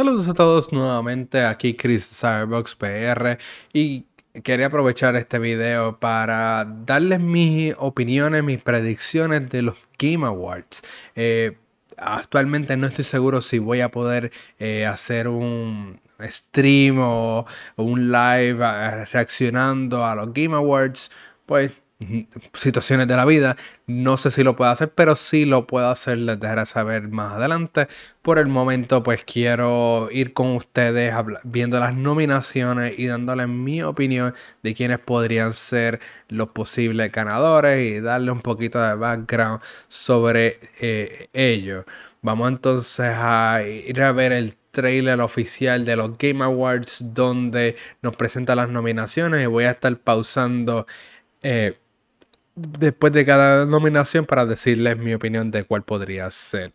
Saludos a todos nuevamente, aquí Chris Cyberbox PR y quería aprovechar este video para darles mis opiniones, mis predicciones de los Game Awards. Eh, actualmente no estoy seguro si voy a poder eh, hacer un stream o, un live eh, reaccionando a los Game Awards, pues situaciones de la vida. No sé si lo puedo hacer, pero sí lo puedo hacer, les dejaré saber más adelante. Por el momento, pues quiero ir con ustedes viendo las nominaciones y dándoles mi opinión de quiénes podrían ser los posibles ganadores y darle un poquito de background sobre eh, ello ellos. Vamos entonces a ir a ver el trailer oficial de los Game Awards donde nos presenta las nominaciones y voy a estar pausando eh, después de cada nominación para decirles mi opinión de cuál podría ser.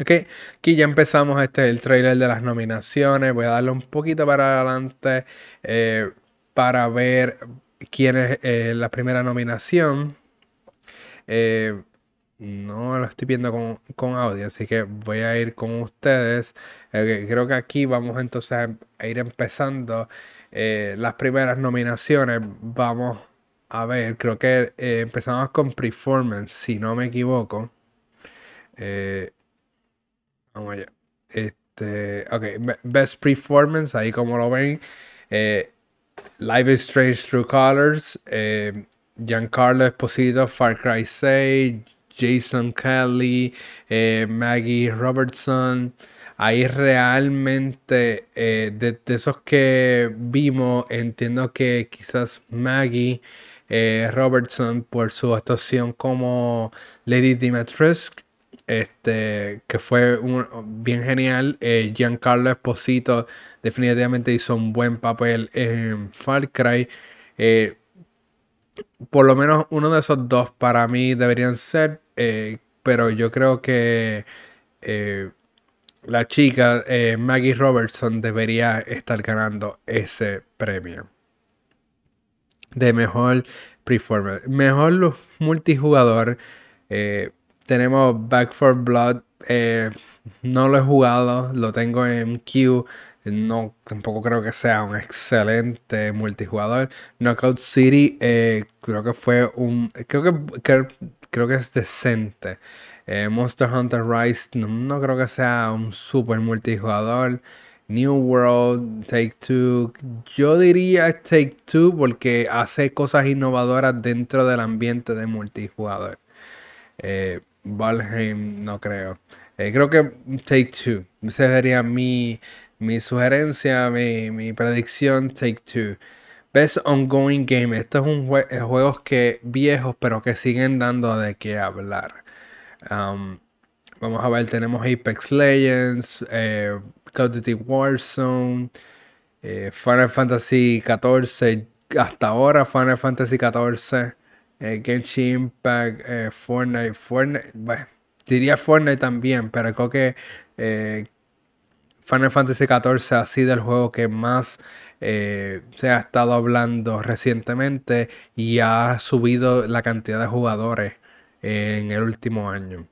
Ok, aquí ya empezamos este el trailer de las nominaciones. Voy a darle un poquito para adelante eh, para ver quién es eh, la primera nominación. Eh, no lo estoy viendo con, audio, así que voy a ir con ustedes. creo que aquí vamos entonces a, a ir empezando las primeras nominaciones. Vamos a ver, creo que eh, empezamos con performance, si no me equivoco. Eh, vamos allá. Este, ok, best performance, ahí como lo ven. Eh, Live is Strange Through Colors, eh, Giancarlo Esposito, Far Cry 6, Jason Kelly, Maggie Robertson. Ahí realmente, de, de esos que vimos, entiendo que quizás Maggie. Eh, Robertson por su actuación como Lady Dimitrescu, este, que fue un, bien genial. Eh, Giancarlo Esposito definitivamente hizo un buen papel en Far Cry. Eh, por lo menos uno de esos dos para mí deberían ser, pero yo creo que la chica Maggie Robertson debería estar ganando ese premio de mejor performance. Mejor multijugador. Eh, tenemos Back for Blood. Eh, no lo he jugado, lo tengo en queue. No, tampoco creo que sea un excelente multijugador. Knockout City, eh, creo que fue un. Creo que, creo que es decente. Monster Hunter Rise, no, creo que sea un super multijugador. New World, Take Two. Yo diría Take Two porque hace cosas innovadoras dentro del ambiente de multijugador. Eh, Valheim, no creo. Eh, creo que Take Two. Esa sería mi, mi sugerencia, mi, predicción. Take Two. Best Ongoing Game. Esto es un eh, juegos que viejos, pero que siguen dando de qué hablar. Um, vamos a ver, tenemos Apex Legends. Eh, Call of Duty Warzone, eh, Final Fantasy XIV, hasta ahora Final Fantasy XIV, eh, Genshin Impact, eh, Fortnite, Fortnite, bueno, diría Fortnite también, pero creo que eh, Final Fantasy XIV ha sido el juego que más se ha estado hablando recientemente y ha subido la cantidad de jugadores en el último año.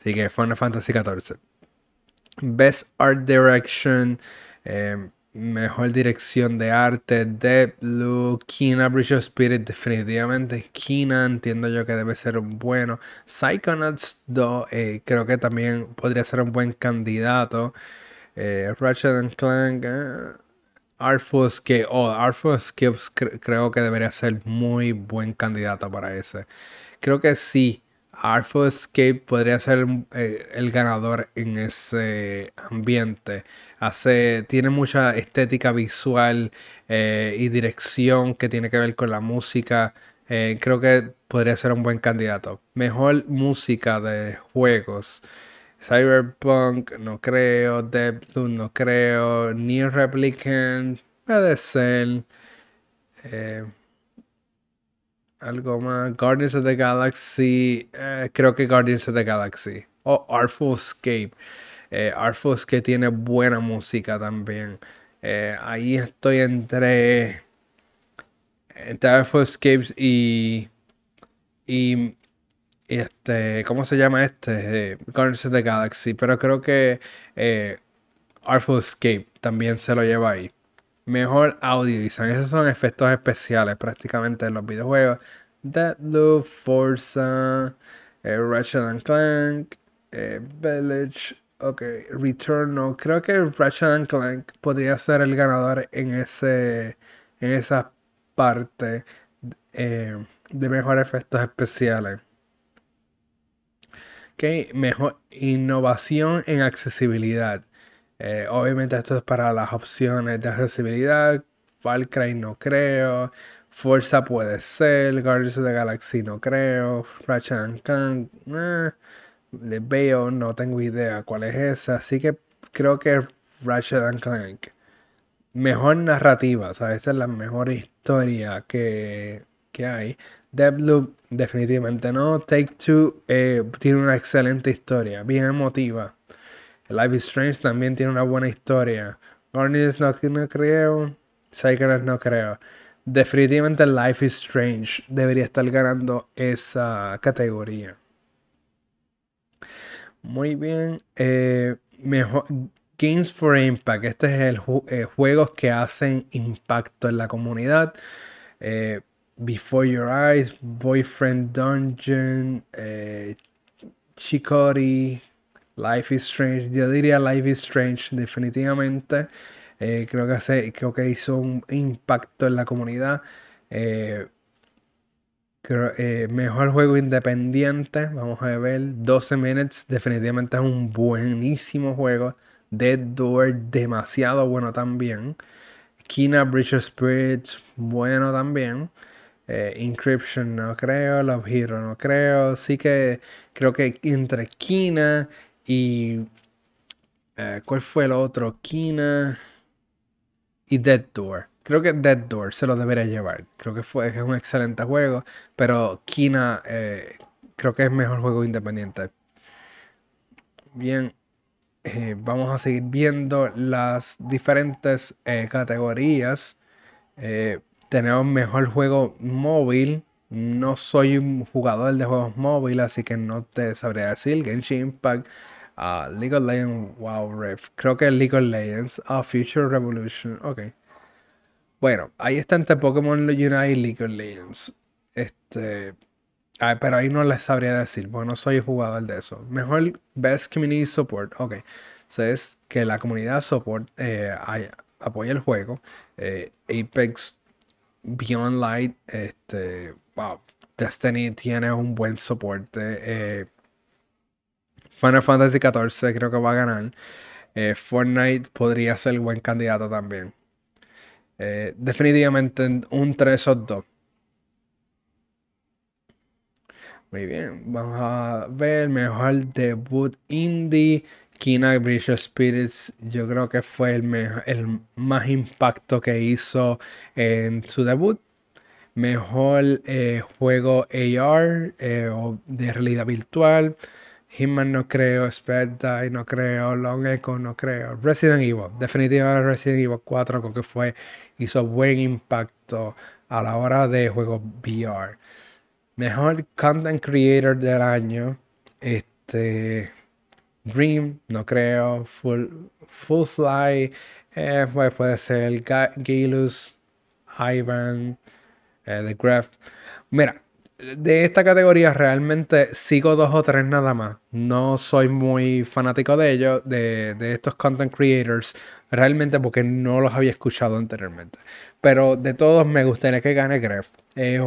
Así que Final Fantasy XIV. Best Art Direction, em, Mejor Dirección de Arte, de Blue, Kina, Bridge of Spirit, definitivamente Kina, entiendo yo que debe ser un bueno. Psychonauts 2, eh, creo que también podría ser un buen candidato. Eh, Ratchet and Clank, eh, Artful Escape, oh, creo que debería ser muy buen candidato para ese. Creo que sí Artful Escape podría ser eh, el ganador en ese ambiente. Hace, tiene mucha estética visual eh, y dirección que tiene que ver con la música. Eh, creo que podría ser un buen candidato. Mejor música de juegos. Cyberpunk, no creo. Deathloop, no creo. New Replicant, puede ser algo más. Guardians of the Galaxy. Eh, creo que Guardians of the Galaxy. O oh, Artful Escape. Eh, Artful Escape tiene buena música también. Eh, ahí estoy entre. Entre Artful Escape y. este, ¿cómo se llama este? Guardians of the Galaxy. Pero creo que Artful Escape también se lo lleva ahí mejor audio design. Esos son efectos especiales prácticamente en los videojuegos. Deadloop, Forza, eh, Ratchet and Clank, eh, Village, ok, Returnal. Creo que Ratchet and Clank podría ser el ganador en, ese, en esa parte eh, de mejor efectos especiales. Ok, mejor innovación en accesibilidad. Eh, obviamente esto es para las opciones de accesibilidad. Far no creo. fuerza puede ser. Guardians of the Galaxy no creo. Ratchet and Clank. de no tengo idea cuál es esa. Así que creo que Ratchet Clank. Mejor narrativa. sea, Esa es la mejor historia que, que hay. Deadloop definitivamente no. Take Two eh, tiene una excelente historia. Bien emotiva. Life is Strange también tiene una buena historia. no, creo. Psychonauts no creo. Definitivamente Life is Strange debería estar ganando esa categoría. Muy bien. Eh, Games for Impact. Este es el juego eh, juegos que hacen impacto en la comunidad. Eh, Before Your Eyes, Boyfriend Dungeon, Chicori, Life is Strange, yo diría Life is Strange, definitivamente. Eh, creo, que hace, creo que hizo un impacto en la comunidad. Eh, eh, mejor juego independiente, vamos a ver. 12 Minutes, definitivamente es un buenísimo juego. Dead Door, demasiado bueno también. Kina Bridge of Spirits, bueno también. Encryption no creo, Love Hero no creo. Sí que creo que entre Kina y. Eh, ¿Cuál fue el otro? Kina. Y Dead Door. Creo que Dead Door se lo debería llevar. Creo que fue, es un excelente juego. Pero Kina eh, creo que es mejor juego independiente. Bien. Eh, vamos a seguir viendo las diferentes categorías. tenemos mejor juego móvil. No soy un jugador de juegos móvil así que no te sabría decir. Genshin Impact Uh, League of Legends, wow, ref. Creo que League of Legends, a ah, Future Revolution, ok. Bueno, ahí está entre Pokémon United y League of Legends. Este. Ah, pero ahí no les sabría decir, porque no soy jugador de eso. Mejor Best Community Support, ok. So es que la comunidad support eh, apoya el juego. Eh, Apex Beyond Light, este. Wow, Destiny tiene un buen soporte. Eh, Final Fantasy XIV creo que va a ganar. Eh, Fortnite podría ser buen candidato también. Eh, definitivamente un 3 o 2. Muy bien, vamos a ver. Mejor debut indie. Kina Bridge Spirits, yo creo que fue el, más impacto que hizo en su debut. Mejor eh, juego AR o de realidad virtual. Hitman no creo, Sped y no creo, Long Echo no creo, Resident Evil, definitivamente Resident Evil 4 creo que fue, hizo buen impacto a la hora de juegos VR. Mejor Content Creator del año, este, Dream, no creo, Full, Full Fly, eh, pues puede ser Galus, Ivan, eh, The Graph. Mira, de esta categoría realmente sigo dos o tres nada más. No soy muy fanático de ellos, de, estos content creators, realmente porque no los había escuchado anteriormente. Pero de todos me gustaría que gane Gref. Eh,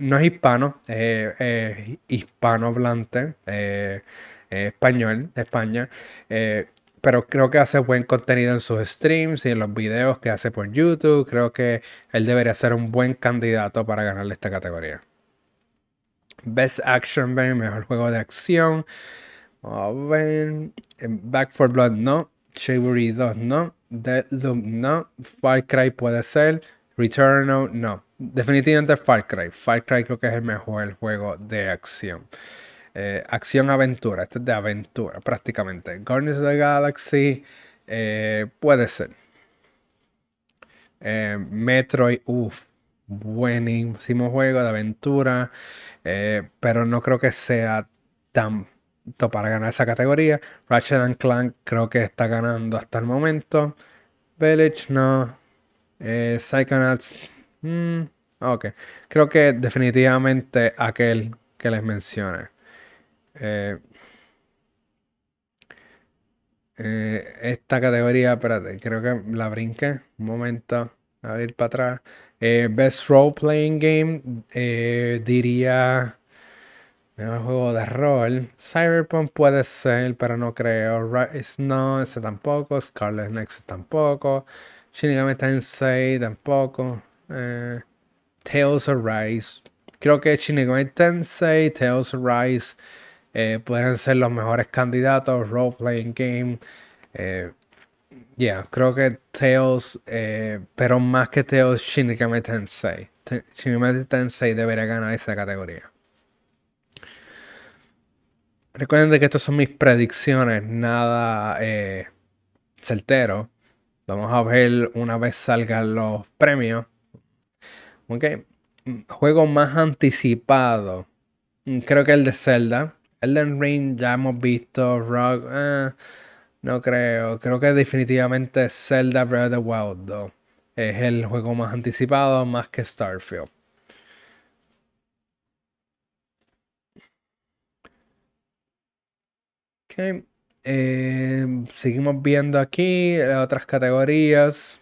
no es hispano, eh, hispanohablante, español de España. Eh, pero creo que hace buen contenido en sus streams y en los videos que hace por YouTube. Creo que él debería ser un buen candidato para ganarle esta categoría. Best Action mejor juego de acción. Eh, Back for Blood, no. Shavery 2, no. Loop, no. Far Cry puede ser. Returnal, no. Definitivamente Far Cry. Far Cry creo que es el mejor juego de acción. Eh, Acción-aventura. Este es de aventura, prácticamente. Guardians of the Galaxy. Eh, puede ser. Metroid, uff buenísimo juego de aventura, eh, pero no creo que sea tanto para ganar esa categoría. Ratchet and Clank creo que está ganando hasta el momento. Village no. Eh, Psychonauts. Mm, ok. Creo que definitivamente aquel que les mencioné. Eh, eh, esta categoría, espérate, creo que la brinqué. Un momento, a ir para atrás. Eh, best Role Playing Game, eh, diría. un juego de rol. Cyberpunk puede ser, pero no creo. no, ese tampoco. Scarlet Nexus tampoco. Shinigami Tensei tampoco. Eh, Tales of Rise. Creo que Shinigami Tensei, Tales of Rise eh, pueden ser los mejores candidatos. Role Playing Game. Ya creo que Tails, eh, pero más que Tails, Shinigami Tensei. Tensei debería ganar esa categoría. Recuerden que estas son mis predicciones, nada eh, certero. Vamos a ver una vez salgan los premios. Ok, juego más anticipado. Creo que el de Zelda. Elden Ring ya hemos visto. Rock. Eh. No creo. Creo que definitivamente Zelda Breath of the Wild es el juego más anticipado, más que Starfield. Em, seguimos viendo aquí otras categorías.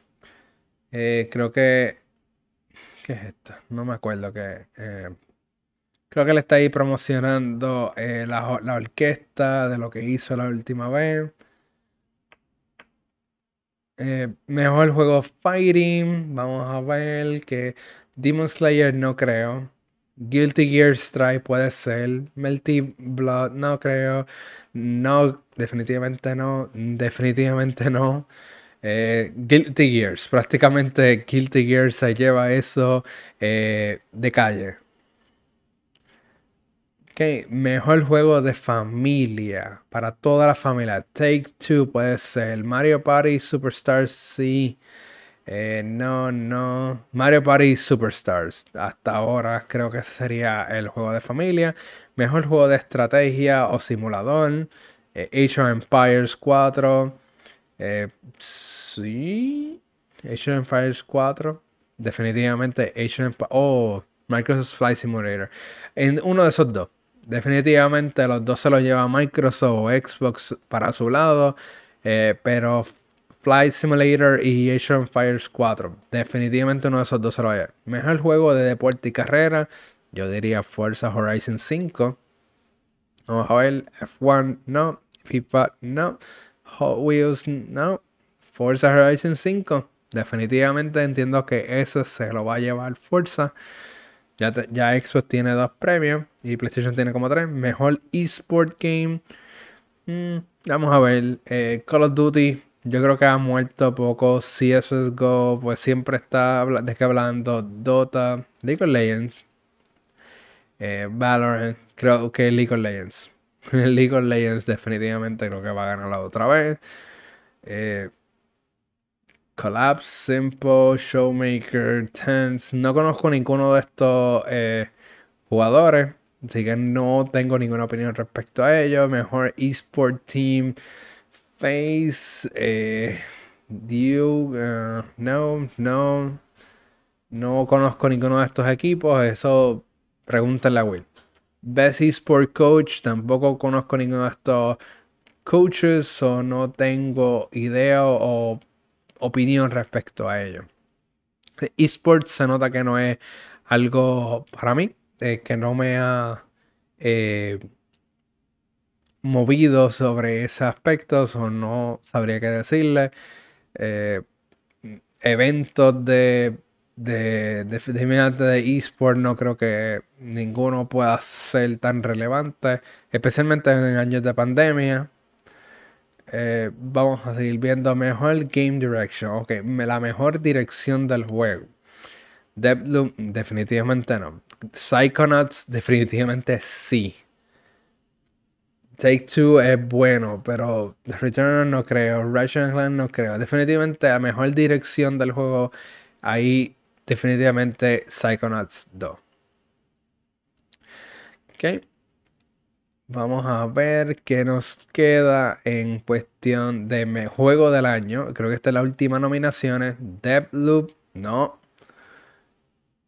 Eh, creo que. ¿Qué es esto? No me acuerdo qué. Eh, creo que le está ahí promocionando eh, la, la orquesta de lo que hizo la última vez. Eh, mejor juego Fighting. Vamos a ver que Demon Slayer no creo. Guilty Gear Strike puede ser. Melty Blood no creo. No, definitivamente no. Definitivamente no. Eh, Guilty Gears. Prácticamente Guilty Gears se lleva eso eh, de calle mejor juego de familia. Para toda la familia. Take Two puede ser. Mario Party Superstars, sí. Eh, no, no. Mario Party Superstars. Hasta ahora creo que sería el juego de familia. Mejor juego de estrategia o simulador. Eh, Age of Empires 4. Eh, sí. Age of Empires 4. Definitivamente Age of Empires. Oh, Microsoft Flight Simulator. En uno de esos dos definitivamente los dos se los lleva Microsoft o Xbox para su lado, eh, pero Flight Simulator y Asian Fires 4, definitivamente uno de esos dos se lo va a llevar. Mejor juego de deporte y carrera, yo diría Forza Horizon 5. Vamos a F1 no, FIFA no, Hot Wheels no, Forza Horizon 5. Definitivamente entiendo que ese se lo va a llevar Forza. Ya, te, ya tiene dos premios y PlayStation tiene como tres. Mejor eSport Game. Mm, vamos a ver. Eh, Call of Duty. Yo creo que ha muerto poco. go pues siempre está de que hablando. Dota, League of Legends, eh, Valorant. Creo que League of Legends. League of Legends, definitivamente, creo que va a ganar la otra vez. Eh, Collapse, Simple, Showmaker, Tense. No conozco ninguno de estos eh, jugadores. Así que no tengo ninguna opinión respecto a ellos. Mejor eSport Team. Face. Eh, Duke. Eh, no, no. No conozco ninguno de estos equipos. Eso pregúntale a Will. Best eSport Coach. Tampoco conozco ninguno de estos coaches. O no tengo idea o opinión respecto a ello. Esports se nota que no es algo para mí, eh, que no me ha eh, movido sobre ese aspecto, o no sabría qué decirle. Eh, eventos de de, de, de esports no creo que ninguno pueda ser tan relevante, especialmente en años de pandemia. Eh, vamos a seguir viendo mejor game direction. Ok, la mejor dirección del juego. Deathloop, definitivamente no. Psychonauts, definitivamente sí. Take Two es bueno, pero Return no creo. Ratchet no creo. Definitivamente la mejor dirección del juego. Ahí, definitivamente Psychonauts 2. Ok. Vamos a ver qué nos queda en cuestión de juego del año. Creo que esta es la última nominación. Deathloop, no.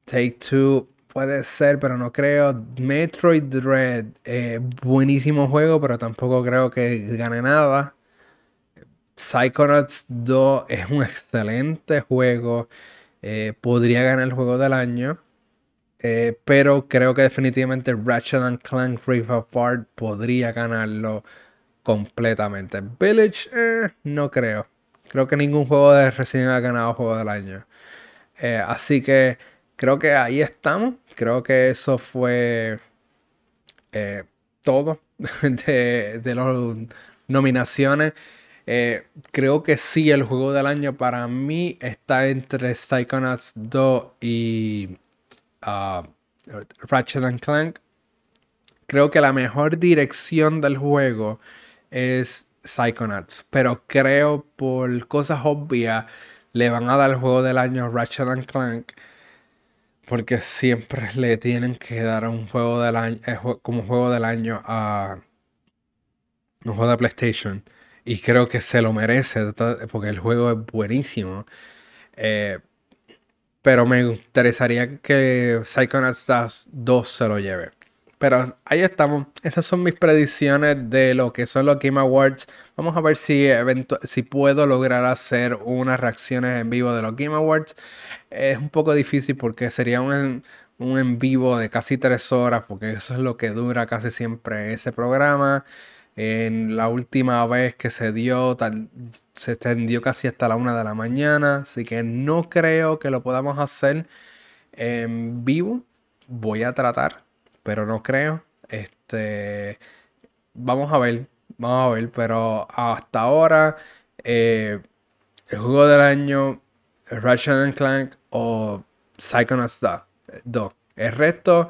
Take Two, puede ser, pero no creo. Metroid Dread, eh, buenísimo juego, pero tampoco creo que gane nada. Psychonauts 2 es un excelente juego. Eh, podría ganar el juego del año. Eh, pero creo que definitivamente Ratchet and Clank Rift Apart podría ganarlo completamente. Village, eh, no creo. Creo que ningún juego de Resident ha ganado juego del año. Eh, así que creo que ahí estamos. Creo que eso fue todo de, las nominaciones. creo que sí, el juego del año para mí está entre Psychonauts 2 y Uh, Ratchet and Clank. Creo que la mejor dirección del juego es Psychonauts, pero creo por cosas obvias le van a dar el juego del año Ratchet and Clank porque siempre le tienen que dar un juego del año eh, como juego del año a un juego de PlayStation y creo que se lo merece porque el juego es buenísimo. Eh, pero me interesaría que Psychonauts 2 se lo lleve. Pero ahí estamos. Esas son mis predicciones de lo que son los Game Awards. Vamos a ver si, si puedo lograr hacer unas reacciones en vivo de los Game Awards. Es un poco difícil porque sería un, un en vivo de casi tres horas, porque eso es lo que dura casi siempre ese programa. En la última vez que se dio, se extendió casi hasta la una de la mañana. Así que no creo que lo podamos hacer en vivo. Voy a tratar, pero no creo. Este, vamos a ver, vamos a ver. Pero hasta ahora, eh, el juego del año, Ratchet Clank o Psychonauts 2. El resto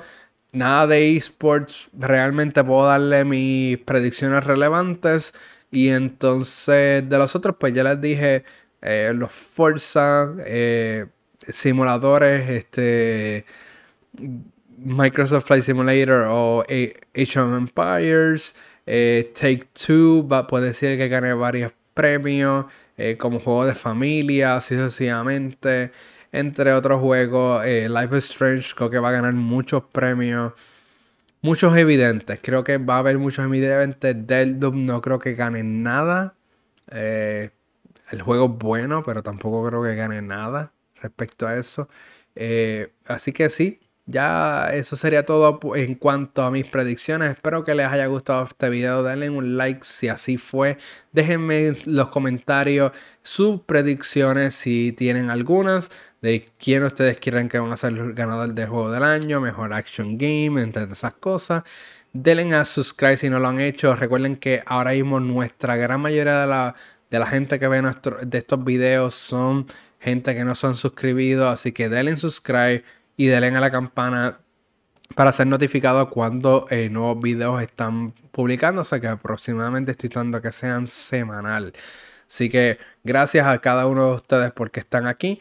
nada de esports, realmente puedo darle mis predicciones relevantes. Y entonces de los otros, pues ya les dije, eh, los Forza, eh, simuladores, este, Microsoft Flight Simulator o Age Empires, eh, Take Two, va, puede decir que gané varios premios, como juego de familia, así sucesivamente entre otros juegos. Eh, Life is Strange creo que va a ganar muchos premios. Muchos evidentes. Creo que va a haber muchos evidentes. Del Doom no creo que gane nada. Eh, el juego es bueno, pero tampoco creo que gane nada respecto a eso. Eh, así que sí, ya eso sería todo en cuanto a mis predicciones. Espero que les haya gustado este video. Denle un like si así fue. Déjenme en los comentarios sus predicciones si tienen algunas de quién ustedes quieren que van a ser el ganador de juego del año, mejor action game, entre esas cosas. Denle a subscribe si no lo han hecho. Recuerden que ahora mismo nuestra gran mayoría de la, gente que ve de estos videos son gente que no son suscribidos. Así que denle subscribe y denle a la campana para ser notificado cuando eh, nuevos videos están publicando publicándose, que aproximadamente estoy tratando que sean semanal. Así que gracias a cada uno de ustedes porque están aquí